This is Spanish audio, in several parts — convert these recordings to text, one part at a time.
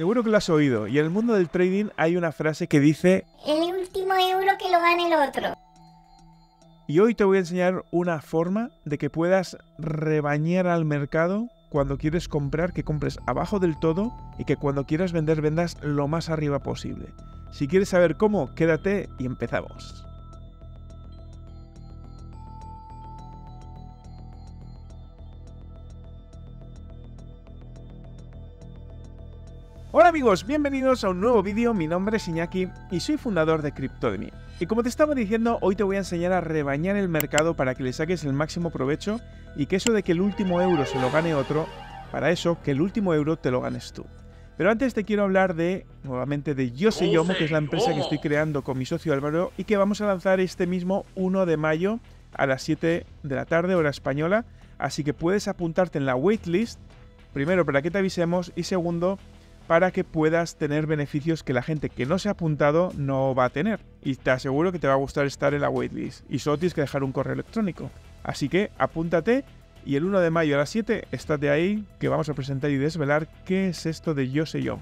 Seguro que lo has oído. Y en el mundo del trading hay una frase que dice... El último euro que lo gane el otro. Y hoy te voy a enseñar una forma de que puedas rebañar al mercado cuando quieres comprar, que compres abajo del todo y que cuando quieras vender, vendas lo más arriba posible. Si quieres saber cómo, quédate y empezamos. Hola amigos, bienvenidos a un nuevo vídeo, mi nombre es Iñaki y soy fundador de CryptoDemy. Y como te estaba diciendo, hoy te voy a enseñar a rebañar el mercado para que le saques el máximo provecho y que eso de que el último euro se lo gane otro, para eso que el último euro te lo ganes tú. Pero antes te quiero hablar de, nuevamente, de Yo Soy Yomo, que es la empresa que estoy creando con mi socio Álvaro y que vamos a lanzar este mismo 1 de mayo a las 7 de la tarde, hora española. Así que puedes apuntarte en la waitlist, primero para que te avisemos y segundo para que puedas tener beneficios que la gente que no se ha apuntado no va a tener. Y te aseguro que te va a gustar estar en la waitlist. Y solo tienes que dejar un correo electrónico. Así que apúntate y el 1 de mayo a las 7 estate ahí que vamos a presentar y desvelar qué es esto de Yo sé yo.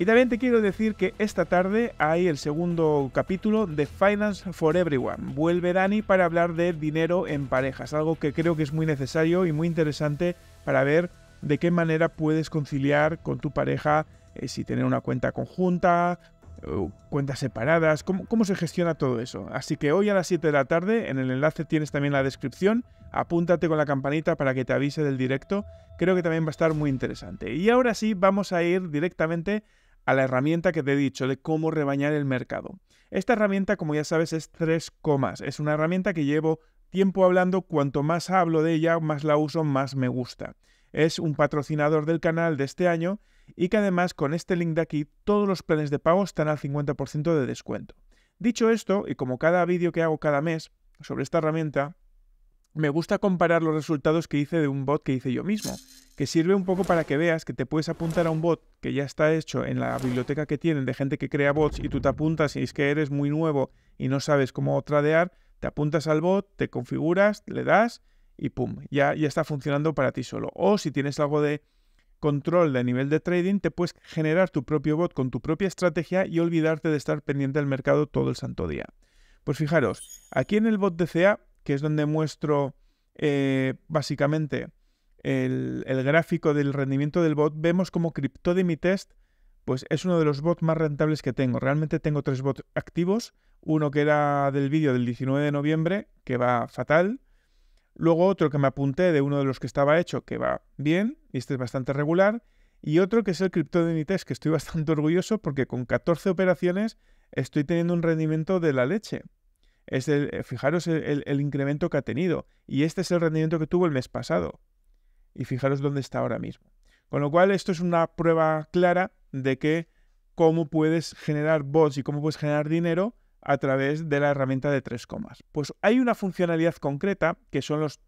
Y también te quiero decir que esta tarde hay el segundo capítulo de Finance for Everyone. Vuelve Dani para hablar de dinero en parejas, algo que creo que es muy necesario y muy interesante para ver de qué manera puedes conciliar con tu pareja eh, si tener una cuenta conjunta, eh, cuentas separadas, ¿cómo, se gestiona todo eso. Así que hoy a las 7 de la tarde, en el enlace tienes también la descripción, apúntate con la campanita para que te avise del directo, creo que también va a estar muy interesante. Y ahora sí, vamos a ir directamente a la herramienta que te he dicho de cómo rebañar el mercado. Esta herramienta, como ya sabes, es 3 comas, es una herramienta que llevo tiempo hablando, cuanto más hablo de ella, más la uso, más me gusta es un patrocinador del canal de este año y que además con este link de aquí todos los planes de pago están al 50% de descuento. Dicho esto, y como cada vídeo que hago cada mes sobre esta herramienta, me gusta comparar los resultados que hice de un bot que hice yo mismo, que sirve un poco para que veas que te puedes apuntar a un bot que ya está hecho en la biblioteca que tienen de gente que crea bots y tú te apuntas y es que eres muy nuevo y no sabes cómo tradear, te apuntas al bot, te configuras, le das y pum, ya, ya está funcionando para ti solo. O si tienes algo de control de nivel de trading, te puedes generar tu propio bot con tu propia estrategia y olvidarte de estar pendiente del mercado todo el santo día. Pues fijaros, aquí en el bot de CA, que es donde muestro eh, básicamente el, gráfico del rendimiento del bot, vemos como CryptoDemy Test pues es uno de los bots más rentables que tengo. Realmente tengo tres bots activos, uno que era del vídeo del 19 de noviembre, que va fatal, Luego otro que me apunté de uno de los que estaba hecho, que va bien, y este es bastante regular. Y otro que es el CryptoDennyTest que estoy bastante orgulloso porque con 14 operaciones estoy teniendo un rendimiento de la leche. Es el, eh, fijaros el, el, incremento que ha tenido. Y este es el rendimiento que tuvo el mes pasado. Y fijaros dónde está ahora mismo. Con lo cual, esto es una prueba clara de que cómo puedes generar bots y cómo puedes generar dinero a través de la herramienta de tres comas. Pues hay una funcionalidad concreta que son los,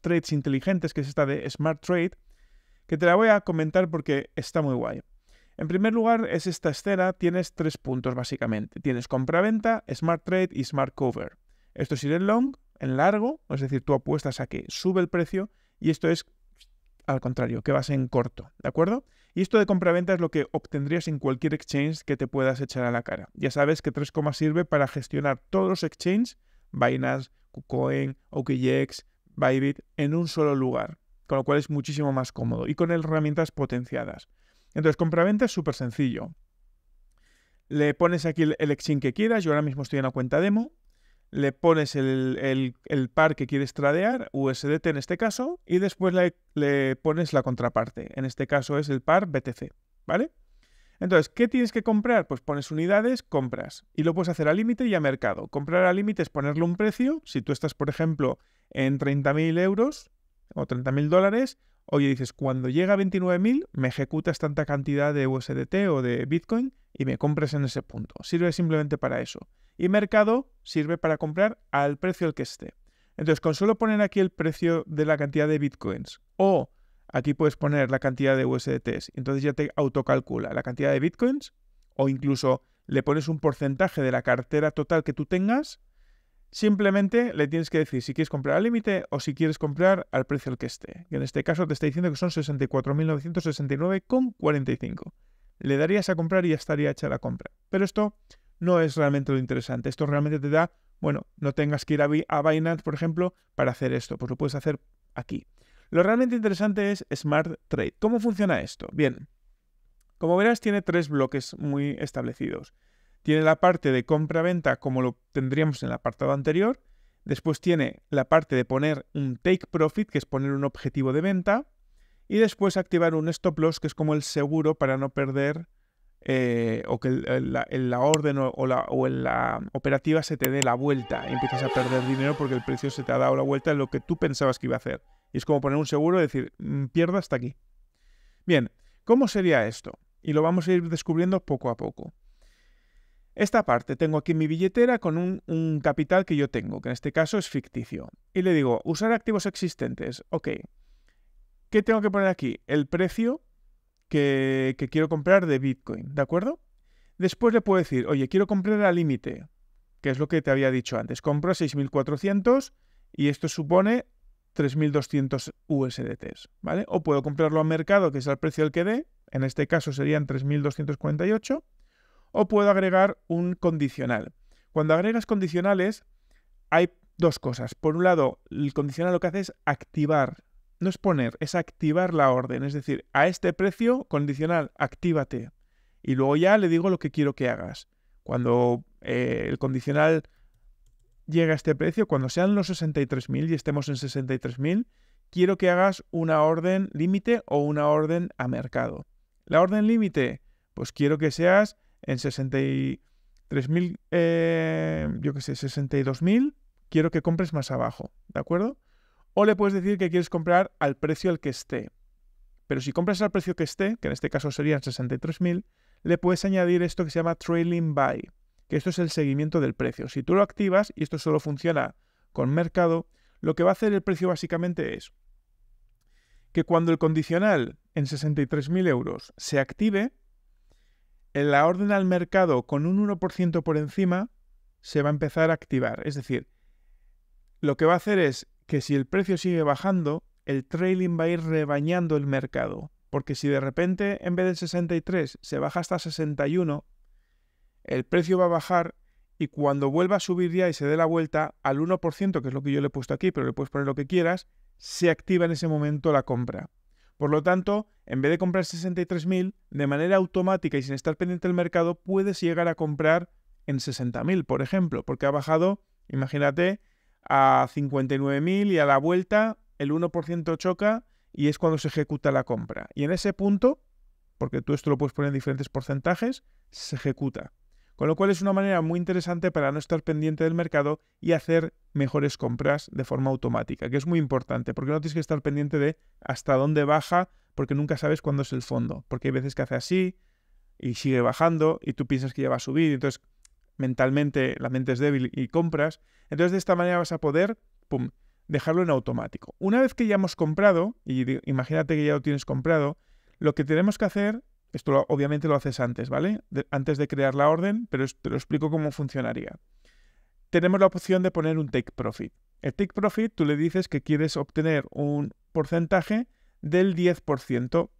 trades inteligentes, que es esta de Smart Trade, que te la voy a comentar porque está muy guay. En primer lugar, es esta escena, tienes tres puntos básicamente. Tienes compra-venta, Smart Trade y Smart Cover. Esto es ir en long, en largo, es decir, tú apuestas a que sube el precio y esto es al contrario, que vas en corto, ¿de acuerdo? Y esto de compraventa es lo que obtendrías en cualquier exchange que te puedas echar a la cara. Ya sabes que 3, sirve para gestionar todos los exchanges, Binance, KuCoin, OKJX, Bybit, en un solo lugar, con lo cual es muchísimo más cómodo y con herramientas potenciadas. Entonces, compraventa es súper sencillo. Le pones aquí el exchange que quieras, yo ahora mismo estoy en la cuenta demo, le pones el, par que quieres tradear, USDT en este caso, y después le, le, pones la contraparte. En este caso es el par BTC, ¿vale? Entonces, ¿qué tienes que comprar? Pues pones unidades, compras. Y lo puedes hacer a límite y a mercado. Comprar a límite es ponerle un precio. Si tú estás, por ejemplo, en 30.000 euros o 30.000 dólares, oye, dices, cuando llega a 29.000, me ejecutas tanta cantidad de USDT o de Bitcoin y me compras en ese punto. Sirve simplemente para eso. Y mercado sirve para comprar al precio al que esté. Entonces, con solo poner aquí el precio de la cantidad de bitcoins o aquí puedes poner la cantidad de USDTs, entonces ya te autocalcula la cantidad de bitcoins o incluso le pones un porcentaje de la cartera total que tú tengas. Simplemente le tienes que decir si quieres comprar al límite o si quieres comprar al precio al que esté. Y en este caso te está diciendo que son 64.969,45 le darías a comprar y ya estaría hecha la compra. Pero esto no es realmente lo interesante. Esto realmente te da, bueno, no tengas que ir a, Binance, por ejemplo, para hacer esto. Pues lo puedes hacer aquí. Lo realmente interesante es Smart Trade. ¿Cómo funciona esto? Bien, como verás tiene tres bloques muy establecidos. Tiene la parte de compra-venta como lo tendríamos en el apartado anterior. Después tiene la parte de poner un take profit, que es poner un objetivo de venta y después activar un stop loss que es como el seguro para no perder eh, o que la, orden o, la, la operativa se te dé la vuelta y empiezas a perder dinero porque el precio se te ha dado la vuelta de lo que tú pensabas que iba a hacer. Y es como poner un seguro y decir, mm, pierda hasta aquí. Bien, ¿cómo sería esto? Y lo vamos a ir descubriendo poco a poco. Esta parte tengo aquí mi billetera con un, un capital que yo tengo, que en este caso es ficticio. Y le digo, usar activos existentes. Ok, ¿Qué tengo que poner aquí? El precio que, quiero comprar de Bitcoin, ¿de acuerdo? Después le puedo decir, oye, quiero comprar al límite, que es lo que te había dicho antes. Compro 6.400 y esto supone 3.200 USDTs, ¿vale? O puedo comprarlo a mercado, que es el precio al que dé, en este caso serían 3.248, o puedo agregar un condicional. Cuando agregas condicionales, hay dos cosas. Por un lado, el condicional lo que hace es activar no es poner, es activar la orden. Es decir, a este precio condicional, actívate. Y luego ya le digo lo que quiero que hagas. Cuando eh, el condicional llegue a este precio, cuando sean los 63.000 y estemos en 63.000, quiero que hagas una orden límite o una orden a mercado. La orden límite, pues quiero que seas en 63.000, eh, yo qué sé, 62.000, quiero que compres más abajo, ¿de acuerdo? O le puedes decir que quieres comprar al precio al que esté. Pero si compras al precio que esté, que en este caso serían 63.000, le puedes añadir esto que se llama trailing buy, que esto es el seguimiento del precio. Si tú lo activas, y esto solo funciona con mercado, lo que va a hacer el precio básicamente es que cuando el condicional en 63.000 euros se active, la orden al mercado con un 1% por encima se va a empezar a activar. Es decir, lo que va a hacer es que si el precio sigue bajando, el trailing va a ir rebañando el mercado. Porque si de repente en vez de 63 se baja hasta 61, el precio va a bajar y cuando vuelva a subir ya y se dé la vuelta al 1%, que es lo que yo le he puesto aquí, pero le puedes poner lo que quieras, se activa en ese momento la compra. Por lo tanto, en vez de comprar 63.000, de manera automática y sin estar pendiente del mercado, puedes llegar a comprar en 60.000, por ejemplo, porque ha bajado, imagínate, a 59.000 y a la vuelta el 1% choca y es cuando se ejecuta la compra. Y en ese punto, porque tú esto lo puedes poner en diferentes porcentajes, se ejecuta. Con lo cual es una manera muy interesante para no estar pendiente del mercado y hacer mejores compras de forma automática, que es muy importante, porque no tienes que estar pendiente de hasta dónde baja, porque nunca sabes cuándo es el fondo, porque hay veces que hace así y sigue bajando y tú piensas que ya va a subir, entonces mentalmente la mente es débil y compras, entonces de esta manera vas a poder, dejarlo en automático. Una vez que ya hemos comprado, y imagínate que ya lo tienes comprado, lo que tenemos que hacer, esto obviamente lo haces antes, ¿vale? antes de crear la orden, pero te lo explico cómo funcionaría. Tenemos la opción de poner un take profit. El take profit, tú le dices que quieres obtener un porcentaje del 10%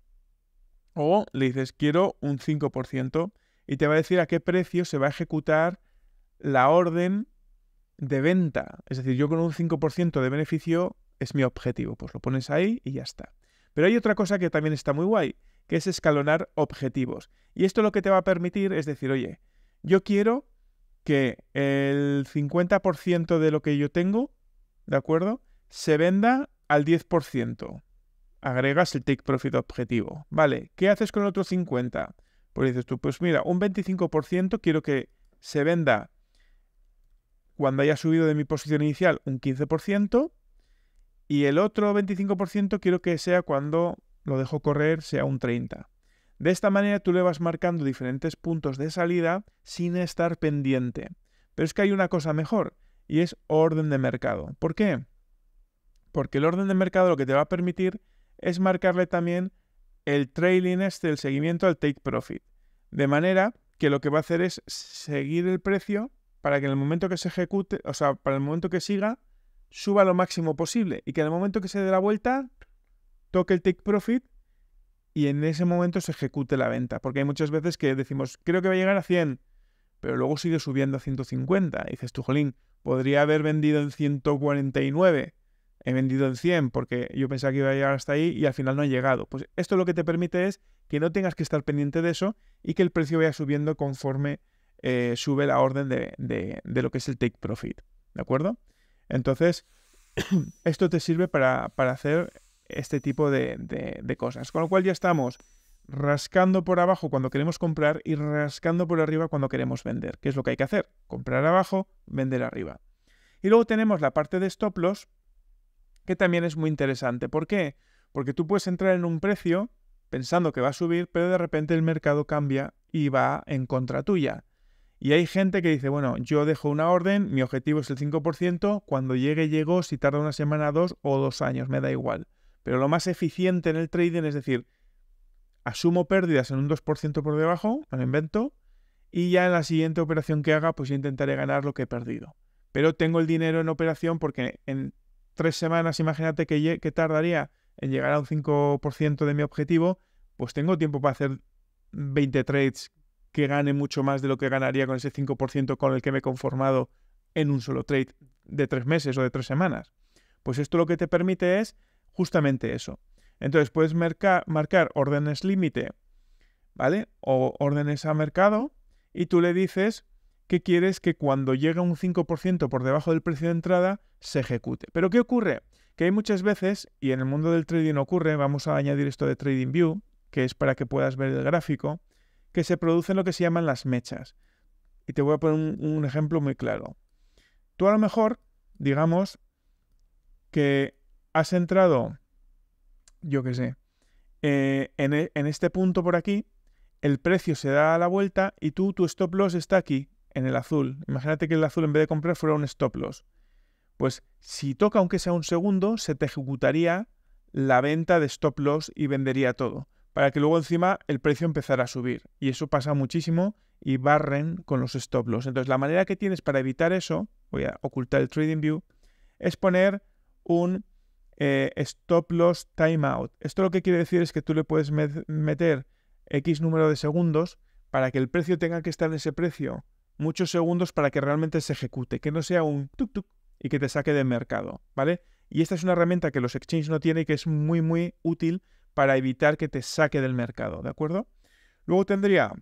o le dices quiero un 5% y te va a decir a qué precio se va a ejecutar la orden de venta. Es decir, yo con un 5% de beneficio es mi objetivo. Pues lo pones ahí y ya está. Pero hay otra cosa que también está muy guay, que es escalonar objetivos. Y esto lo que te va a permitir es decir, oye, yo quiero que el 50% de lo que yo tengo, ¿de acuerdo? Se venda al 10%. Agregas el take profit objetivo. Vale, ¿qué haces con el otro 50%? Pues dices tú, pues mira, un 25% quiero que se venda cuando haya subido de mi posición inicial un 15% y el otro 25% quiero que sea cuando lo dejo correr, sea un 30%. De esta manera tú le vas marcando diferentes puntos de salida sin estar pendiente. Pero es que hay una cosa mejor y es orden de mercado. ¿Por qué? Porque el orden de mercado lo que te va a permitir es marcarle también el trailing este, el seguimiento al take profit. De manera que lo que va a hacer es seguir el precio para que en el momento que se ejecute, o sea, para el momento que siga, suba lo máximo posible y que en el momento que se dé la vuelta, toque el take profit y en ese momento se ejecute la venta. Porque hay muchas veces que decimos, creo que va a llegar a 100, pero luego sigue subiendo a 150. dices, tú, jolín, podría haber vendido en 149 he vendido en 100 porque yo pensaba que iba a llegar hasta ahí y al final no he llegado. Pues esto lo que te permite es que no tengas que estar pendiente de eso y que el precio vaya subiendo conforme eh, sube la orden de, lo que es el take profit. ¿De acuerdo? Entonces, esto te sirve para, para hacer este tipo de, de cosas. Con lo cual ya estamos rascando por abajo cuando queremos comprar y rascando por arriba cuando queremos vender. ¿Qué es lo que hay que hacer? Comprar abajo, vender arriba. Y luego tenemos la parte de stop loss, que también es muy interesante. ¿Por qué? Porque tú puedes entrar en un precio pensando que va a subir, pero de repente el mercado cambia y va en contra tuya. Y hay gente que dice, bueno, yo dejo una orden, mi objetivo es el 5%, cuando llegue, llego, si tarda una semana, dos o dos años, me da igual. Pero lo más eficiente en el trading es decir, asumo pérdidas en un 2% por debajo, me lo invento, y ya en la siguiente operación que haga, pues intentaré ganar lo que he perdido. Pero tengo el dinero en operación porque en tres semanas, imagínate que, tardaría en llegar a un 5% de mi objetivo, pues tengo tiempo para hacer 20 trades que gane mucho más de lo que ganaría con ese 5% con el que me he conformado en un solo trade de tres meses o de tres semanas. Pues esto lo que te permite es justamente eso. Entonces puedes marcar órdenes límite, ¿vale? O órdenes a mercado y tú le dices quieres que cuando llega un 5% por debajo del precio de entrada, se ejecute. Pero ¿qué ocurre? Que hay muchas veces, y en el mundo del trading ocurre, vamos a añadir esto de TradingView, que es para que puedas ver el gráfico, que se producen lo que se llaman las mechas. Y te voy a poner un, ejemplo muy claro. Tú a lo mejor, digamos, que has entrado, yo qué sé, eh, en, e, en este punto por aquí, el precio se da a la vuelta y tú, tu stop loss está aquí, en el azul. Imagínate que el azul en vez de comprar fuera un stop loss. Pues si toca aunque sea un segundo, se te ejecutaría la venta de stop loss y vendería todo, para que luego encima el precio empezara a subir. Y eso pasa muchísimo y barren con los stop loss. Entonces la manera que tienes para evitar eso, voy a ocultar el trading view, es poner un eh, stop loss timeout. Esto lo que quiere decir es que tú le puedes meter X número de segundos para que el precio tenga que estar en ese precio muchos segundos para que realmente se ejecute, que no sea un tuk tuk y que te saque del mercado, ¿vale? Y esta es una herramienta que los exchanges no tienen y que es muy, muy útil para evitar que te saque del mercado, ¿de acuerdo? Luego tendría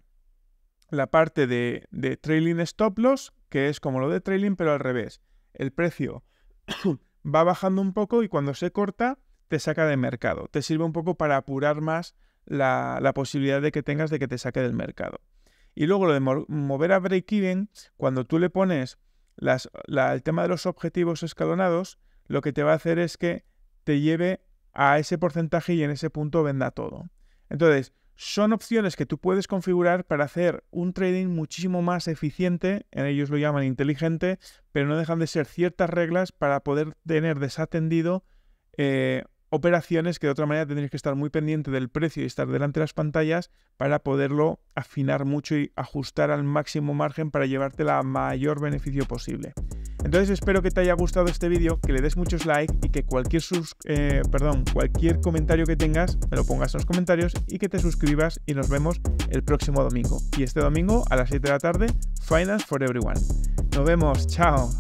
la parte de, trailing stop loss, que es como lo de trailing, pero al revés. El precio va bajando un poco y cuando se corta, te saca de mercado. Te sirve un poco para apurar más la posibilidad de que tengas de que te saque del mercado. Y luego lo de mover a break-even, cuando tú le pones el tema de los objetivos escalonados, lo que te va a hacer es que te lleve a ese porcentaje y en ese punto venda todo. Entonces, son opciones que tú puedes configurar para hacer un trading muchísimo más eficiente, en ellos lo llaman inteligente, pero no dejan de ser ciertas reglas para poder tener desatendido eh, operaciones que de otra manera tendrías que estar muy pendiente del precio y estar delante de las pantallas para poderlo afinar mucho y ajustar al máximo margen para llevarte la mayor beneficio posible. Entonces espero que te haya gustado este vídeo, que le des muchos likes y que cualquier, sus, eh, perdón, cualquier comentario que tengas me lo pongas en los comentarios y que te suscribas y nos vemos el próximo domingo. Y este domingo a las 7 de la tarde, Finance for Everyone. Nos vemos, chao.